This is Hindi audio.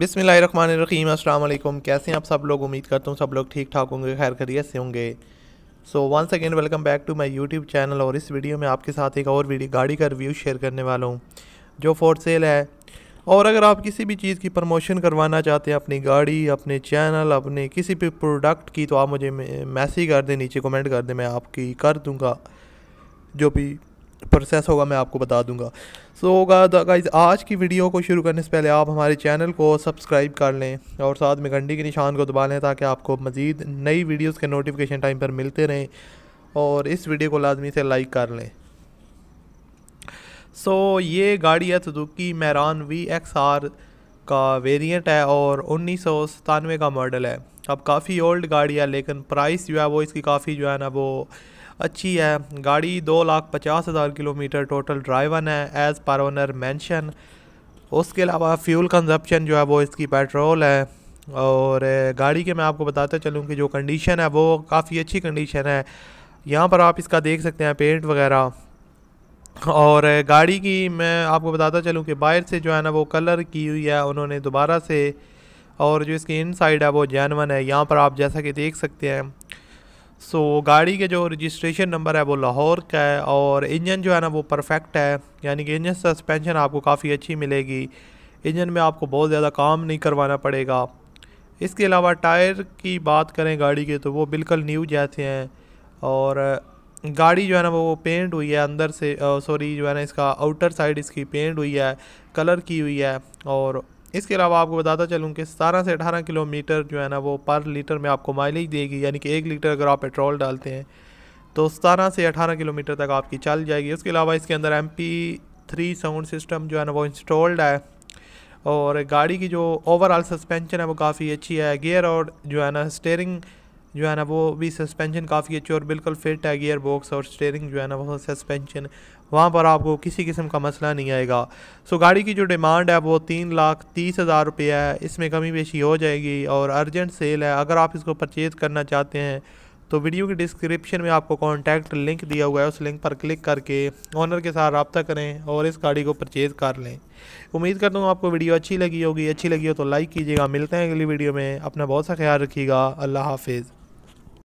बिसमीम अल्लाम कैसे हैं आप सब लोग उम्मीद करता हूँ सब लोग ठीक ठाक होंगे खैर खरीत से होंगे so once again welcome back to my YouTube channel और इस वीडियो में आपके साथ एक और वीडियो गाड़ी का रिव्यू शेयर करने वाला हूँ जो फोर सेल है और अगर आप किसी भी चीज़ की प्रमोशन करवाना चाहते हैं अपनी गाड़ी अपने चैनल अपने किसी भी प्रोडक्ट की तो आप मुझे मैसेज कर दें नीचे कमेंट कर दें मैं आपकी कर दूँगा जो भी प्रोसेस होगा मैं आपको बता दूंगा सो होगा गाइज आज की वीडियो को शुरू करने से पहले आप हमारे चैनल को सब्सक्राइब कर लें और साथ में घंटी के निशान को दबा लें ताकि आपको मज़ीद नई वीडियोज़ के नोटिफिकेशन टाइम पर मिलते रहें और इस वीडियो को लाजमी से लाइक कर लें सो so, ये गाड़ी है सदुकी मैरान वी एक्स आर का वेरियंट है और उन्नीस का मॉडल है अब काफ़ी ओल्ड गाड़ी है लेकिन प्राइस जो है वो इसकी काफ़ी जो है ना वो अच्छी है गाड़ी दो लाख पचास हज़ार किलोमीटर टोटल ड्राइवन है एज़ पर ओनर मैंशन उसके अलावा फ्यूल कंजप्शन जो है वो इसकी पेट्रोल है और गाड़ी के मैं आपको बताता चलूँ कि जो कंडीशन है वो काफ़ी अच्छी कंडीशन है यहाँ पर आप इसका देख सकते हैं पेंट वगैरह और गाड़ी की मैं आपको बताता चलूँ कि बाहर से जो है ना वो कलर की हुई है उन्होंने दोबारा से और जो इसकी इनसाइड है वो जैनवन है यहाँ पर आप जैसा कि देख सकते हैं सो so, गाड़ी के जो रजिस्ट्रेशन नंबर है वो लाहौर का है और इंजन जो है ना वो परफेक्ट है यानी कि इंजन सस्पेंशन आपको काफ़ी अच्छी मिलेगी इंजन में आपको बहुत ज़्यादा काम नहीं करवाना पड़ेगा इसके अलावा टायर की बात करें गाड़ी के तो वो बिल्कुल न्यू जैसे हैं और गाड़ी जो है ना वो पेंट हुई है अंदर से सॉरी जो है ना इसका आउटर साइड इसकी पेंट हुई है कलर की हुई है और इसके अलावा आपको बताता चलूँ कि सतारह से अठारह किलोमीटर जो है ना वो पर लीटर में आपको माइलेज देगी यानी कि एक लीटर अगर आप पेट्रोल डालते हैं तो सतारह से अठारह किलोमीटर तक आपकी चल जाएगी उसके अलावा इसके अंदर एम थ्री साउंड सिस्टम जो है ना वो इंस्टॉल्ड है और गाड़ी की जो ओवरऑल सस्पेंशन है वो काफ़ी अच्छी है गियर और जो है ना स्टेयरिंग जो है ना वो भी सस्पेंशन काफ़ी अच्छी और बिल्कुल फिट है गियर बॉक्स और स्टेयरिंग जो है ना वो सस्पेंशन वहाँ पर आपको किसी किस्म का मसला नहीं आएगा सो गाड़ी की जो डिमांड है वो तीन लाख तीस हज़ार रुपये है इसमें कमी बेशी हो जाएगी और अर्जेंट सेल है अगर आप इसको परचेज़ करना चाहते हैं तो वीडियो के डिस्क्रिप्शन में आपको कॉन्टैक्ट लिंक दिया हुआ है उस लिंक पर क्लिक करके ऑनर के साथ रबता करें और इस गाड़ी को परचेज़ कर लें उम्मीद करता हूँ आपको वीडियो अच्छी लगी होगी अच्छी लगी हो तो लाइक कीजिएगा मिलते हैं अगली वीडियो में अपना बहुत सा ख्याल रखिएगा अल्लाह हाफिज़